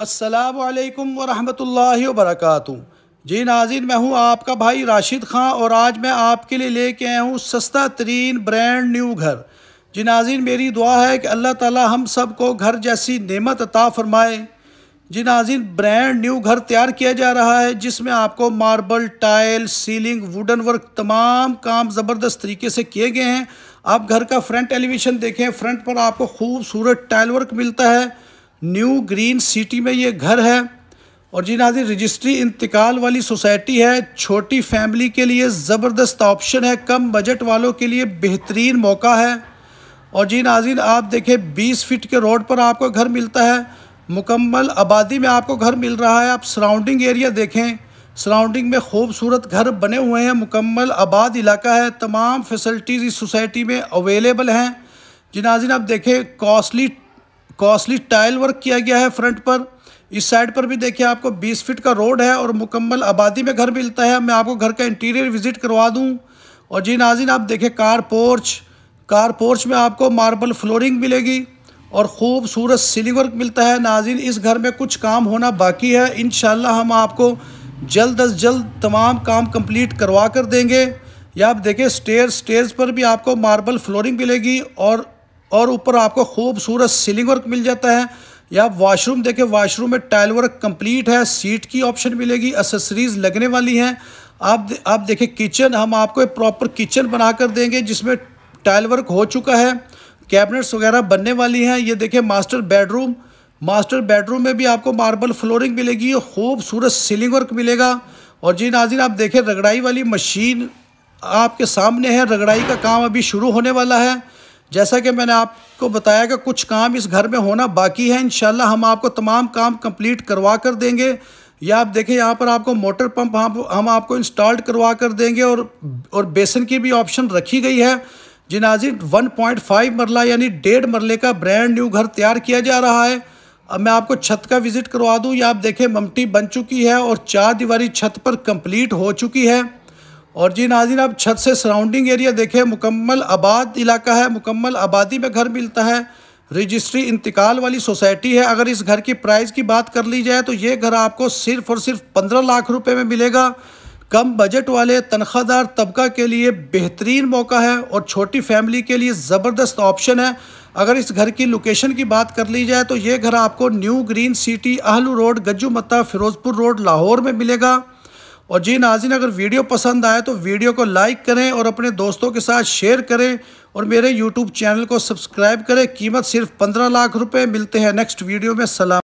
असलकम वरहमल वरक जी नाजिन मैं हूँ आपका भाई राशिद ख़ान और आज मैं आपके लिए लेके आया हूँ सस्ता तरीन ब्रांड न्यू घर जी नाजिन मेरी दुआ है कि अल्लाह ताला हम सब को घर जैसी नेमत अता फ़रमाए जी नाजिन ब्रांड न्यू घर तैयार किया जा रहा है जिसमें आपको marble tile ceiling wooden work तमाम काम ज़बरदस्त तरीके से किए गए हैं आप घर का फ्रंट एलिवेशन देखें फ्रंट पर आपको खूबसूरत टाइल वर्क मिलता है न्यू ग्रीन सिटी में ये घर है और जी नाजी रजिस्ट्री इंतकाल वाली सोसाइटी है छोटी फैमिली के लिए ज़बरदस्त ऑप्शन है कम बजट वालों के लिए बेहतरीन मौका है और जी नाजिन आप देखें 20 फीट के रोड पर आपको घर मिलता है मुकम्मल आबादी में आपको घर मिल रहा है आप सराउंडिंग एरिया देखें सराउंडिंग में खूबसूरत घर बने हुए हैं मुकम्मल आबाद इलाका है तमाम फैसिलिटीज़ इस सोसाइटी में अवेलेबल हैं जिनाजिन आप देखें कॉस्टली कॉस्टली टाइल वर्क किया गया है फ्रंट पर इस साइड पर भी देखिए आपको 20 फीट का रोड है और मुकम्मल आबादी में घर मिलता है मैं आपको घर का इंटीरियर विजिट करवा दूँ और जी नाजिन आप देखें कार पोर्च कार पोर्च में आपको मार्बल फ्लोरिंग मिलेगी और ख़ूबसूरत सीलिंग वर्क मिलता है नाजिन इस घर में कुछ काम होना बाकी है इन हम आपको जल्द अज जल्द तमाम काम कंप्लीट करवा कर देंगे या आप देखें स्टेयर स्टेयर्स पर भी आपको मार्बल फ्लोरिंग मिलेगी और और ऊपर आपको खूबसूरत सीलिंग वर्क मिल जाता है या वाशरूम देखें वाशरूम में टाइल वर्क कंप्लीट है सीट की ऑप्शन मिलेगी एसेसरीज लगने वाली हैं आप दे, आप देखें किचन हम आपको एक प्रॉपर किचन बना कर देंगे जिसमें टाइल वर्क हो चुका है कैबिनेट्स वगैरह बनने वाली हैं ये देखें मास्टर बेडरूम मास्टर बेडरूम में भी आपको मार्बल फ्लोरिंग मिलेगी और खूबसूरत सीलिंग वर्क मिलेगा और जी नाजिन आप देखें रगड़ाई वाली मशीन आपके सामने है रगड़ाई का काम अभी शुरू होने वाला है जैसा कि मैंने आपको बताया कि कुछ काम इस घर में होना बाकी है इन हम आपको तमाम काम कंप्लीट करवा कर देंगे या आप देखें यहाँ पर आपको मोटर पंप हम हम आपको इंस्टॉल्ड करवा कर देंगे और और बेसन की भी ऑप्शन रखी गई है जिनाजी 1.5 मरला यानी डेढ़ मरले का ब्रांड न्यू घर तैयार किया जा रहा है अब मैं आपको छत का विज़िट करवा दूँ या आप देखें ममटी बन चुकी है और चार दीवारी छत पर कम्प्लीट हो चुकी है और जी नाजिन आप छत से सराउंडिंग एरिया देखें मुकम्मल आबाद इलाका है मुकम्मल आबादी में घर मिलता है रजिस्ट्री इंतकाल वाली सोसाइटी है अगर इस घर की प्राइस की बात कर ली जाए तो ये घर आपको सिर्फ और सिर्फ पंद्रह लाख रुपए में मिलेगा कम बजट वाले तनख्वाहदार तबका के लिए बेहतरीन मौका है और छोटी फैमिली के लिए ज़बरदस्त ऑप्शन है अगर इस घर की लोकेशन की बात कर ली जाए तो ये घर आपको new green city Ahlu road Gajju Matta Ferozepur road Lahore में मिलेगा और जी नाजिन अगर वीडियो पसंद आए तो वीडियो को लाइक करें और अपने दोस्तों के साथ शेयर करें और मेरे यूट्यूब चैनल को सब्सक्राइब करें कीमत सिर्फ पंद्रह लाख रुपये मिलते हैं नेक्स्ट वीडियो में सलाम